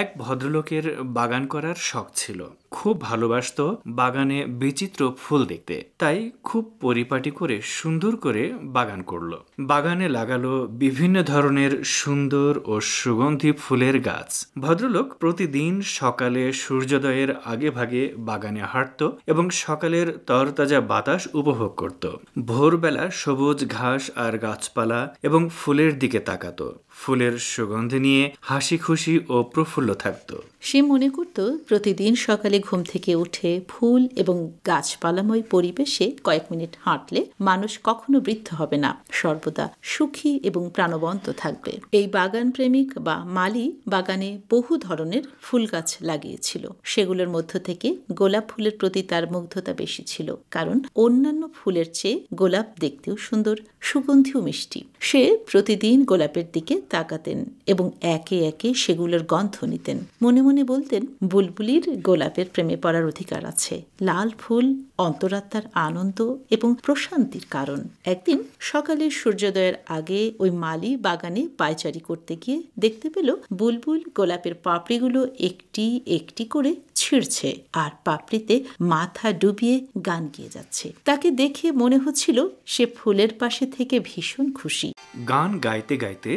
এক ভদ্রলোকের বাগান করার শখ ছিল খুব ভালোবাসত বাগানে বিচিত্র ফুল দেখতে তাই খুব পরিপাটি করে সুন্দর করে বাগান করল বাগানে লাগালো বিভিন্ন ধরনের সুন্দর ও সুগন্ধি ফুলের গাছ ভদ্রলোক প্রতিদিন সকালে সূর্যোদয়ের আগে ভাগে বাগানে হাঁটত এবং সকালের তরতাজা বাতাস উপভোগ করত ভোরবেলা সবুজ ঘাস আর গাছপালা এবং ফুলের দিকে তাকাত ফুলের সুগন্ধি নিয়ে হাসি খুশি ও প্রফুল্ল থাকত সে মনে করত প্রতিদিন সকালে ঘুম থেকে উঠে ফুল এবং গাছপালাময় পরিবেশে কয়েক মিনিট হাঁটলে মানুষ কখনো বৃদ্ধ হবে না সর্বদা সুখী এবং প্রাণবন্ত থাকবে এই বাগান প্রেমিক বা মালি বাগানে বহু ধরনের ফুল গাছ লাগিয়েছিল সেগুলোর মধ্য থেকে গোলাপ ফুলের প্রতি তার মুগ্ধতা বেশি ছিল কারণ অন্যান্য ফুলের চেয়ে গোলাপ দেখতেও সুন্দর সুগন্ধিও মিষ্টি সে প্রতিদিন গোলাপের দিকে তাকাতেন এবং একে একে সেগুলোর গন্ধ নিতেন মনে মনে বলতেন বুলবুলির গোলাপের প্রেমে পড়ার অধিকার আছে লাল ফুল অন্তরাত্মার আনন্দ এবং প্রশান্তির কারণ একদিন সকালে সূর্যোদয়ের আগে ওই মালি বাগানে পায়চারি করতে গিয়ে দেখতে পেল বুলবুল গোলাপের পাপড়িগুলো একটি একটি করে ছিঁড়ছে আর পাপড়িতে মাথা ডুবিয়ে গান গিয়ে যাচ্ছে তাকে দেখে মনে হচ্ছিল সে ফুলের পাশে থেকে ভীষণ খুশি গান গাইতে গাইতে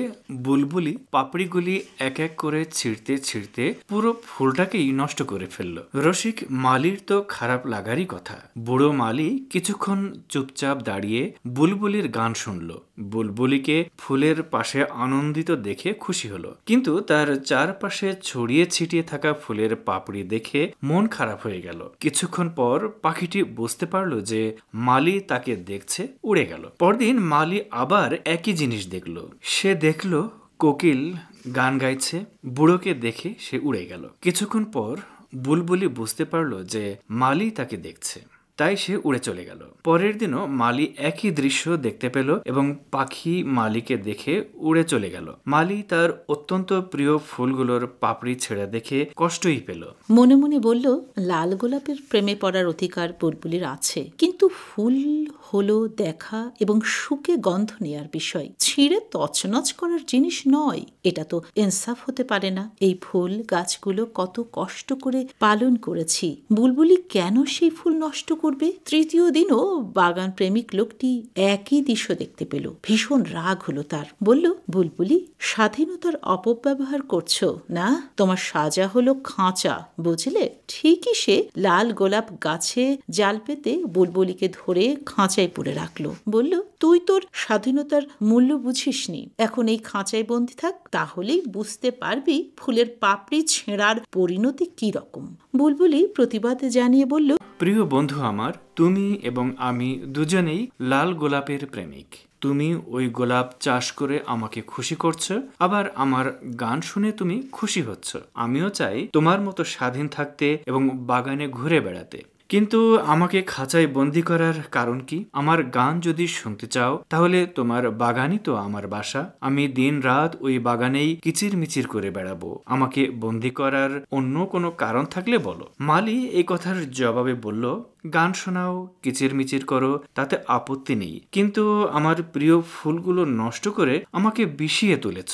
বুলবুলি পাপড়িগুলি এক এক করে ছিঁড়তে ছিঁড়তে পুরো ফুলটাকেই নষ্ট করে ফেলল রসিক মালির তো খারাপ লাগারই কথা বুড়ো মালি কিছুক্ষণ চুপচাপ দাঁড়িয়ে বুলবুলির গান শুনল বুলবুলিকে ফুলের পাশে আনন্দিত দেখে খুশি হলো কিন্তু তার চারপাশে ছড়িয়ে ছিটিয়ে থাকা ফুলের পাপড়ি দেখে দেখে মন খারাপ হয়ে গেল কিছুক্ষণ পর পাখিটি বুঝতে পারল যে মালি তাকে দেখছে উড়ে গেল পরদিন মালি আবার একই জিনিস দেখল সে দেখল কোকিল গান গাইছে বুড়োকে দেখে সে উড়ে গেল কিছুক্ষণ পর বুলবুলি বুঝতে পারল যে মালি তাকে দেখছে তাই সে উড়ে চলে গেল পরের দিনও মালি একই দৃশ্য দেখতে পেল এবং পাখি মালিকে দেখে উড়ে চলে গেল মালি তার অত্যন্ত প্রিয় ফুলগুলোর পাপড়ি ছেড়ে দেখে কষ্টই পেল মনে মনে বলল লাল গোলাপের প্রেমে পড়ার অধিকার বুলবুলির আছে কিন্তু ফুল হলো দেখা এবং সুখে গন্ধ নেয়ার বিষয় ছিঁড়ে তছনচ করার জিনিস নয় এটা তো ইনসাফ হতে পারে না এই ফুল গাছগুলো কত কষ্ট করে পালন করেছি বুলবুলি কেন সেই ফুল নষ্ট করে করবে তৃতীয় দিনও বাগান প্রেমিক লোকটি একই দৃশ্য দেখতে পেল ভীষণ রাগ হলো তার বলল বুলবুলি স্বাধীনতার অপব্যবহার করছো না তোমার সাজা হলো খাঁচা বুঝলে ঠিকই সে লাল গোলাপ গাছে জাল পেতে বুলবুলিকে ধরে খাঁচায় পুরে রাখলো বলল তুই তোর স্বাধীনতার মূল্য বুঝিসনি এখন এই খাঁচায় বন্দি থাক তাহলেই বুঝতে পারবি ফুলের পাপড়ি ছেঁড়ার পরিণতি কি রকম বুলবুলি প্রতিবাদ জানিয়ে বলল প্রিয় বন্ধু আমার তুমি এবং আমি দুজনেই লাল গোলাপের প্রেমিক তুমি ওই গোলাপ চাষ করে আমাকে খুশি করছো আবার আমার গান শুনে তুমি খুশি হচ্ছ আমিও চাই তোমার মতো স্বাধীন থাকতে এবং বাগানে ঘুরে বেড়াতে কিন্তু আমাকে খাঁচায় বন্দি করার কারণ কি আমার গান যদি শুনতে চাও তাহলে তোমার বাগানই তো আমার বাসা আমি দিন রাত ওই বাগানেই কিচির মিচির করে বেড়াবো আমাকে বন্দি করার অন্য কোনো কারণ থাকলে বলো মালি এই কথার জবাবে বলল গান শোনাও কিচিরমিচির করো তাতে আপত্তি নেই কিন্তু আমার প্রিয় ফুলগুলো নষ্ট করে আমাকে বিষিয়ে তুলেছ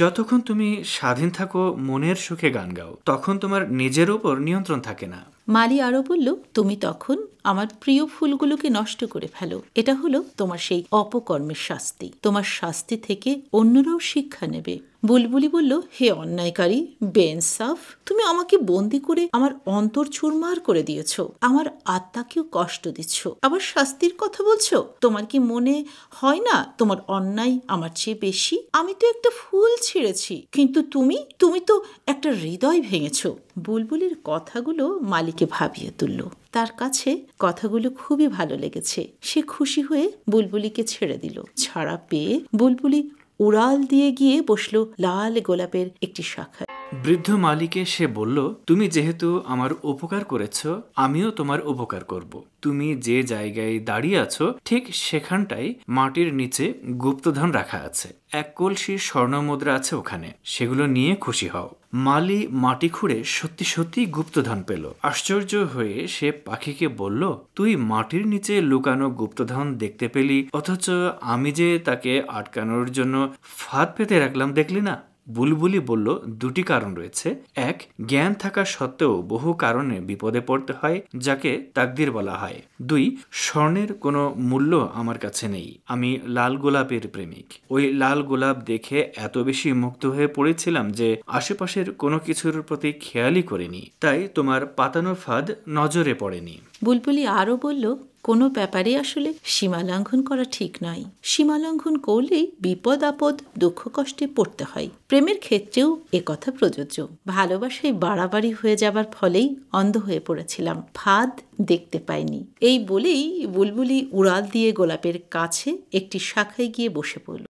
যতক্ষণ তুমি স্বাধীন থাকো মনের সুখে গান গাও তখন তোমার নিজের ওপর নিয়ন্ত্রণ থাকে না মালি আরও বলল তুমি তখন আমার প্রিয় ফুলগুলোকে নষ্ট করে ফেলো এটা হলো তোমার সেই অপকর্মের শাস্তি তোমার শাস্তি থেকে অন্যরাও শিক্ষা নেবে বুলবুলি বলল হে অন্যায়কারী বেনসাফ তুমি আমাকে বন্দি করে আমার অন্তর চুরমার করে দিয়েছ আমার আত্মাকেও কষ্ট দিচ্ছ আবার শাস্তির কথা বলছো তোমার কি মনে হয় না তোমার অন্যায় আমার চেয়ে বেশি আমি তো একটা ফুল ছিঁড়েছি কিন্তু তুমি তুমি তো একটা হৃদয় ভেঙেছ বুলবুলির কথাগুলো মালিকে ভাবিয়ে তুলল তার কাছে কথাগুলো খুবই ভালো লেগেছে সে খুশি হয়ে বুলবুলিকে ছেড়ে দিল ছাড়া পেয়ে বুলবুলি উড়াল দিয়ে গিয়ে বসল লাল গোলাপের একটি শাখায় বৃদ্ধ মালিকে সে বলল তুমি যেহেতু আমার উপকার করেছ আমিও তোমার উপকার করব তুমি যে জায়গায় দাঁড়িয়ে আছো ঠিক সেখানটাই মাটির নিচে গুপ্তধন রাখা আছে এক কলসি স্বর্ণ মুদ্রা আছে ওখানে সেগুলো নিয়ে খুশি হও মালি মাটি খুঁড়ে সত্যি সত্যি গুপ্তধন পেল আশ্চর্য হয়ে সে পাখিকে বলল তুই মাটির নিচে লুকানো গুপ্তধন দেখতে পেলি অথচ আমি যে তাকে আটকানোর জন্য ফাঁদ পেতে রাখলাম দেখলি না বুলবুলি বলল দুটি কারণ রয়েছে এক জ্ঞান থাকা সত্ত্বেও বহু কারণে বিপদে পড়তে হয় যাকে তাকদির বলা হয় দুই স্বর্ণের কোনো মূল্য আমার কাছে নেই আমি লাল গোলাপের প্রেমিক ওই লাল গোলাপ দেখে এত বেশি মুগ্ধ হয়ে পড়েছিলাম যে আশেপাশের কোনো কিছুর প্রতি খেয়ালই করিনি তাই তোমার পাতানো ফাঁদ নজরে পড়েনি বুলবুলি আরও বলল কোনো ব্যাপারে আসলে সীমা লঙ্ঘন করা ঠিক নয় সীমা লঙ্ঘন করলেই বিপদ আপদ দুঃখ কষ্টে পড়তে হয় প্রেমের ক্ষেত্রেও কথা প্রযোজ্য ভালোবাসায় বাড়াবাড়ি হয়ে যাবার ফলেই অন্ধ হয়ে পড়েছিলাম ফাঁদ দেখতে পাইনি এই বলেই বুলবুলি উড়াল দিয়ে গোলাপের কাছে একটি শাখায় গিয়ে বসে পড়ল